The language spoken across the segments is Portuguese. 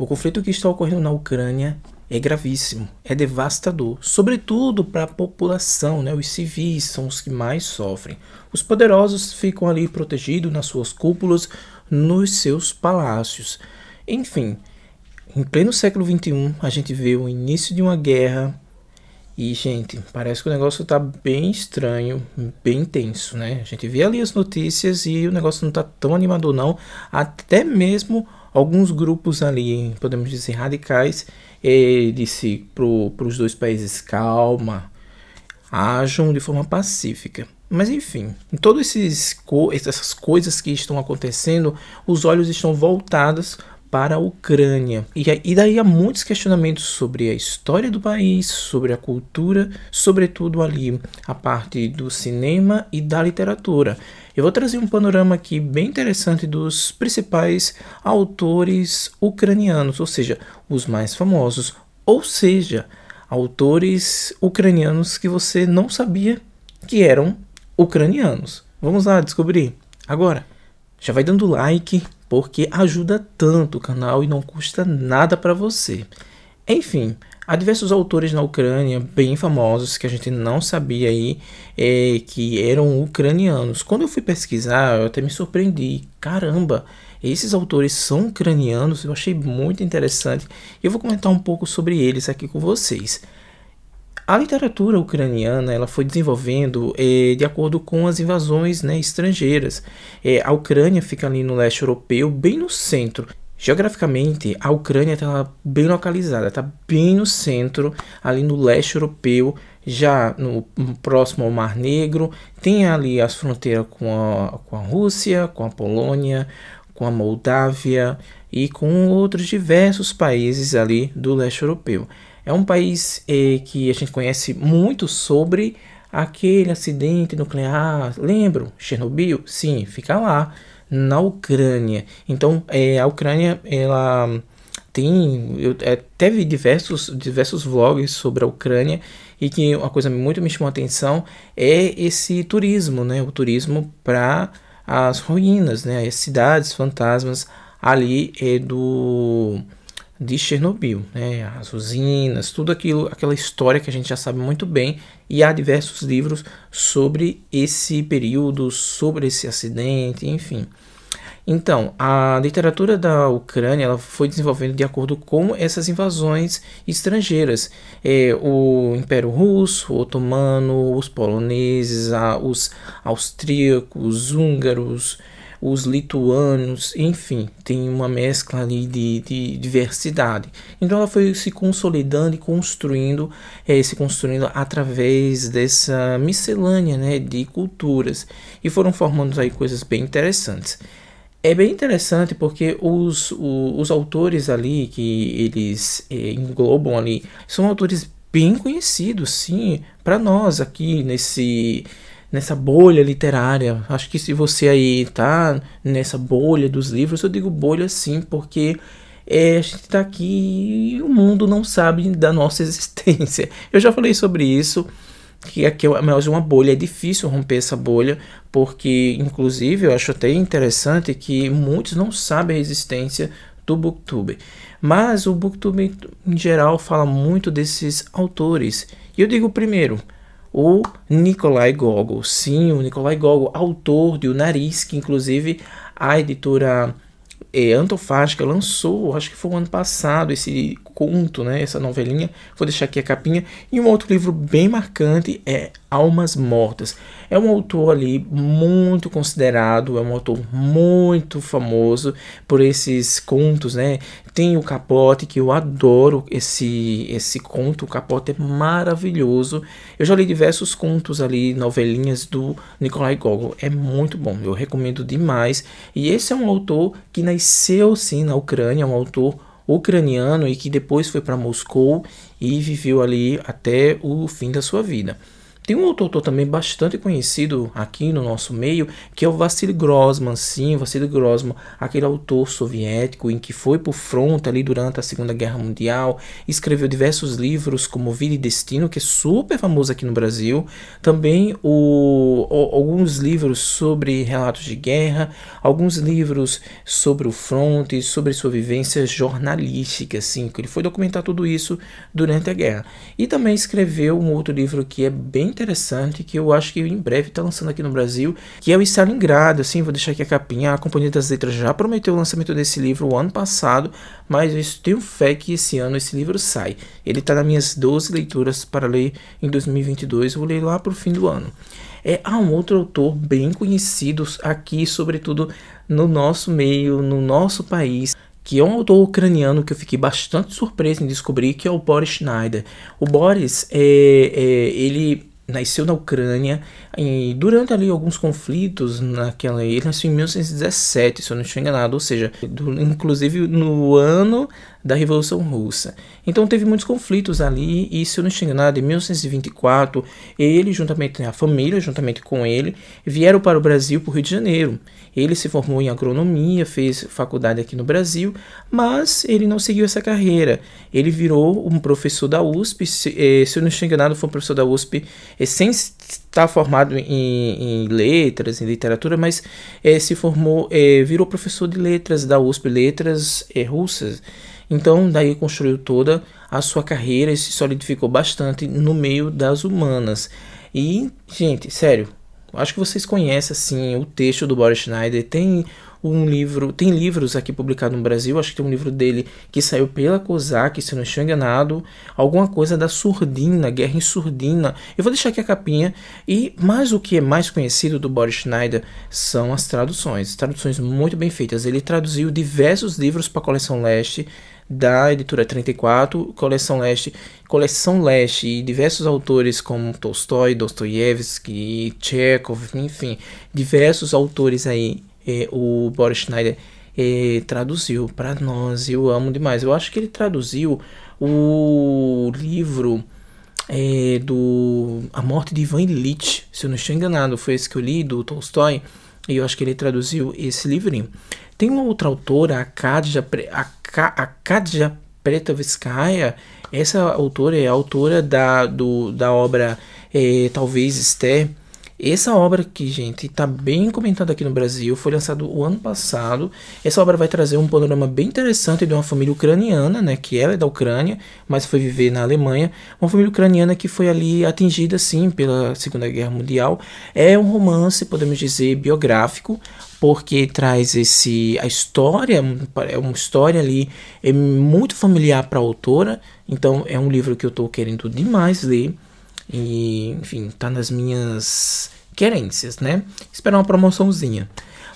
O conflito que está ocorrendo na Ucrânia é gravíssimo, é devastador, sobretudo para a população, né? os civis são os que mais sofrem. Os poderosos ficam ali protegidos nas suas cúpulas, nos seus palácios. Enfim, em pleno século XXI, a gente vê o início de uma guerra e, gente, parece que o negócio está bem estranho, bem tenso, né? A gente vê ali as notícias e o negócio não está tão animador não, até mesmo alguns grupos ali, podemos dizer, radicais, e disse para os dois países: calma, ajam de forma pacífica. Mas enfim, em todas essas coisas que estão acontecendo, os olhos estão voltados para a Ucrânia. E, daí há muitos questionamentos sobre a história do país, sobre a cultura, sobretudo ali a parte do cinema e da literatura. Eu vou trazer um panorama aqui bem interessante dos principais autores ucranianos, ou seja, os mais famosos, ou seja, autores ucranianos que você não sabia que eram ucranianos. Vamos lá descobrir. Agora, já vai dando like porque ajuda tanto o canal e não custa nada para você. Enfim, Há diversos autores na Ucrânia, bem famosos, que a gente não sabia aí, é, que eram ucranianos. Quando eu fui pesquisar, eu até me surpreendi. Caramba, esses autores são ucranianos, eu achei muito interessante. E eu vou comentar um pouco sobre eles aqui com vocês. A literatura ucraniana ela foi desenvolvendo eh, de acordo com as invasões né, estrangeiras. Eh, a Ucrânia fica ali no leste europeu, bem no centro. Geograficamente, a Ucrânia está bem localizada, está bem no centro, ali no leste europeu, já no próximo ao Mar Negro, tem ali as fronteiras com a, com a Rússia, com a Polônia, com a Moldávia e com outros diversos países ali do leste europeu. É um país eh, que a gente conhece muito sobre aquele acidente nuclear. lembro? Chernobyl? Sim, fica lá na Ucrânia. Então, é, a Ucrânia, ela tem eu, até teve diversos diversos vlogs sobre a Ucrânia e que uma coisa muito me chamou a atenção é esse turismo né o turismo para as ruínas né as cidades fantasmas ali é do de Chernobyl né as usinas tudo aquilo aquela história que a gente já sabe muito bem e há diversos livros sobre esse período sobre esse acidente enfim então, a literatura da Ucrânia ela foi desenvolvendo de acordo com essas invasões estrangeiras. É, o Império Russo, o Otomano, os poloneses, a, os austríacos, os húngaros, os lituanos, enfim, tem uma mescla ali de, de diversidade. Então ela foi se consolidando e construindo, é, se construindo através dessa miscelânea né, de culturas. E foram formando aí coisas bem interessantes. É bem interessante porque os, o, os autores ali que eles é, englobam ali são autores bem conhecidos, sim, para nós aqui nesse nessa bolha literária. Acho que se você aí tá nessa bolha dos livros, eu digo bolha sim, porque é, a gente tá aqui e o mundo não sabe da nossa existência. Eu já falei sobre isso que aqui é mais uma bolha, é difícil romper essa bolha, porque inclusive eu acho até interessante que muitos não sabem a existência do Booktube. Mas o Booktube em geral fala muito desses autores. E eu digo primeiro, o Nikolai Gogol. Sim, o Nikolai Gogol, autor de O Nariz, que inclusive a editora é, eh, Antofágica lançou, acho que foi o ano passado, esse conto, né, essa novelinha. Vou deixar aqui a capinha. E um outro livro bem marcante é Almas Mortas. É um autor ali muito considerado, é um autor muito famoso por esses contos, né? Tem o Capote, que eu adoro esse esse conto, o Capote é maravilhoso. Eu já li diversos contos ali, novelinhas do Nikolai Gogol, é muito bom, eu recomendo demais. E esse é um autor que nasceu sim na Ucrânia, é um autor ucraniano e que depois foi para Moscou e viveu ali até o fim da sua vida. Tem um outro autor também bastante conhecido aqui no nosso meio, que é o Vassili Grossman, sim, Vassili Grossman, aquele autor soviético em que foi para o fronte ali durante a Segunda Guerra Mundial, escreveu diversos livros como Vida e Destino, que é super famoso aqui no Brasil, também o, o alguns livros sobre relatos de guerra, alguns livros sobre o fronte, sobre sua vivência jornalística, assim, que ele foi documentar tudo isso durante a guerra. E também escreveu um outro livro que é bem interessante que eu acho que em breve está lançando aqui no Brasil, que é o Stalingrado, assim, vou deixar aqui a capinha. A Companhia das Letras já prometeu o lançamento desse livro o ano passado, mas eu tenho fé que esse ano esse livro sai. Ele está nas minhas 12 leituras para ler em 2022, vou ler lá para o fim do ano é, há um outro autor bem conhecido aqui, sobretudo no nosso meio, no nosso país, que é um autor ucraniano que eu fiquei bastante surpreso em descobrir, que é o Boris Schneider. O Boris, é, é ele nasceu na Ucrânia e durante ali alguns conflitos naquela ele nasceu em 1917 se eu não estou enganado ou seja do, inclusive no ano da Revolução Russa então teve muitos conflitos ali e se eu não estou enganado em 1924 ele juntamente né, a família juntamente com ele vieram para o Brasil para o Rio de Janeiro ele se formou em agronomia fez faculdade aqui no Brasil mas ele não seguiu essa carreira ele virou um professor da USP se, eh, se eu não estou enganado foi um professor da USP é, sem estar formado em, em, letras, em literatura, mas é, se formou, é, virou professor de letras da USP, letras é, russas. Então, daí construiu toda a sua carreira e se solidificou bastante no meio das humanas. E, gente, sério, acho que vocês conhecem assim o texto do Boris Schneider, tem um livro. Tem livros aqui publicados no Brasil, acho que tem um livro dele que saiu pela COSAC, se não estou enganado. Alguma coisa da surdina, guerra em surdina. Eu vou deixar aqui a capinha. E mais o que é mais conhecido do Boris Schneider são as traduções. Traduções muito bem feitas. Ele traduziu diversos livros para a coleção Leste da editora 34, Coleção Leste, Coleção Leste e diversos autores como Tolstói, Dostoiévski, Chekhov, enfim, diversos autores aí é, o Boris Schneider é, traduziu para nós. Eu amo demais. Eu acho que ele traduziu o livro é, do A Morte de Ivan Illich, se eu não estou enganado, foi esse que eu li, do Tolstói. E eu acho que ele traduziu esse livrinho. Tem uma outra autora, a Kadia, a, Ka, a Kadia Pretovskaya. Essa autora é a autora da, do, da obra é, Talvez Esther essa obra que gente, está bem comentada aqui no Brasil, foi lançado o ano passado. Essa obra vai trazer um panorama bem interessante de uma família ucraniana, né, que ela é da Ucrânia, mas foi viver na Alemanha. Uma família ucraniana que foi ali atingida, sim, pela Segunda Guerra Mundial. É um romance, podemos dizer, biográfico, porque traz esse a história é uma história ali é muito familiar para a autora então é um livro que eu estou querendo demais ler e, enfim, tá nas minhas querências, né? Esperar uma promoçãozinha.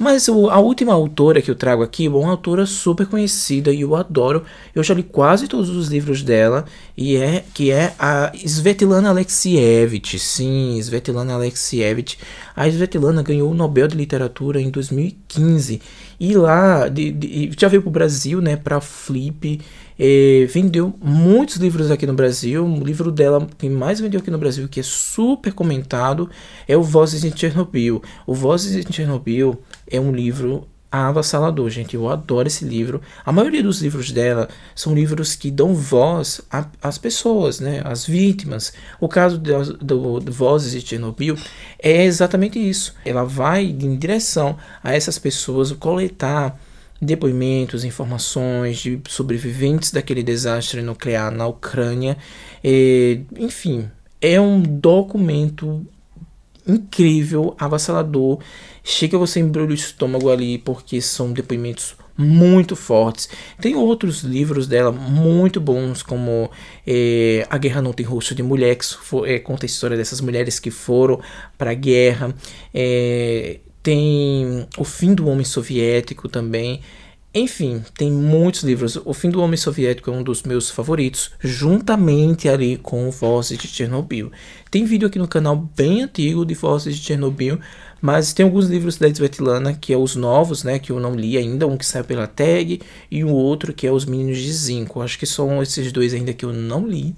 Mas o, a última autora que eu trago aqui é uma autora super conhecida e eu adoro. Eu já li quase todos os livros dela e é que é a Svetlana Alexievich. Sim, Svetlana Alexievich. A Svetlana ganhou o Nobel de Literatura em 2015 e lá de, de, já veio para o Brasil, né, para Flip. É, vendeu muitos livros aqui no Brasil. O livro dela que mais vendeu aqui no Brasil, que é super comentado, é o Vozes de Chernobyl. O Vozes de Chernobyl é um livro avassalador, gente. Eu adoro esse livro. A maioria dos livros dela são livros que dão voz às pessoas, né? Às vítimas. O caso do, do, do Vozes de Chernobyl é exatamente isso. Ela vai em direção a essas pessoas coletar depoimentos, informações de sobreviventes daquele desastre nuclear na Ucrânia. E, enfim, é um documento incrível, avassalador. Chega você embrulha o estômago ali, porque são depoimentos muito fortes. Tem outros livros dela muito bons, como é, A Guerra Não Tem Rosto de Mulher, que for, é, eh, conta a história dessas mulheres que foram para a guerra. É, tem O Fim do Homem Soviético também. Enfim, tem muitos livros. O Fim do Homem Soviético é um dos meus favoritos, juntamente ali com Vozes de Chernobyl. Tem vídeo aqui no canal bem antigo de Vozes de Chernobyl, mas tem alguns livros da Svetlana que é os novos, né, que eu não li ainda, um que saiu pela tag e o um outro que é Os Meninos de Zinco. Acho que são esses dois ainda que eu não li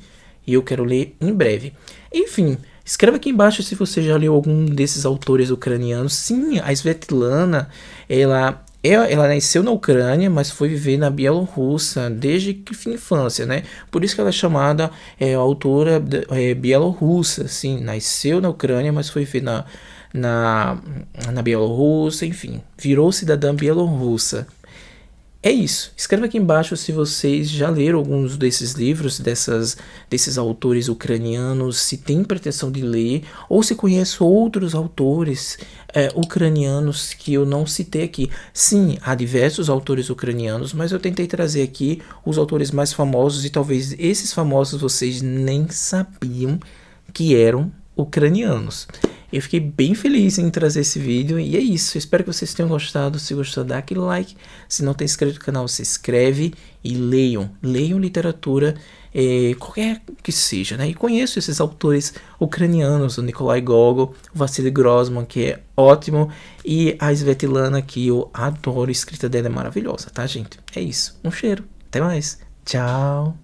e eu quero ler em breve. Enfim, Escreva aqui embaixo se você já leu algum desses autores ucranianos. Sim, a Svetlana, ela ela, é, ela nasceu na Ucrânia, mas foi viver na Bielorrússia desde que fim infância, né? Por isso que ela é chamada é, autora é, bielorrussa, sim. Nasceu na Ucrânia, mas foi viver na, na, na Bielorrússia, enfim. Virou cidadã bielorrussa é isso. Escreva aqui embaixo se vocês já leram alguns desses livros, dessas, desses autores ucranianos, se tem pretensão de ler, ou se conhecem outros autores é, ucranianos que eu não citei aqui. Sim, há diversos autores ucranianos, mas eu tentei trazer aqui os autores mais famosos e talvez esses famosos vocês nem sabiam que eram ucranianos. Eu fiquei bem feliz em trazer esse vídeo e é isso. Espero que vocês tenham gostado. Se gostou, dá aquele like. Se não tem inscrito no canal, se inscreve e leiam. Leiam literatura, eh, qualquer que seja, né? E conheço esses autores ucranianos, o Nikolai Gogol, o Vassili Grossman, que é ótimo, e a Svetlana, que eu adoro. A escrita dela é maravilhosa, tá, gente? É isso. Um cheiro. Até mais. Tchau.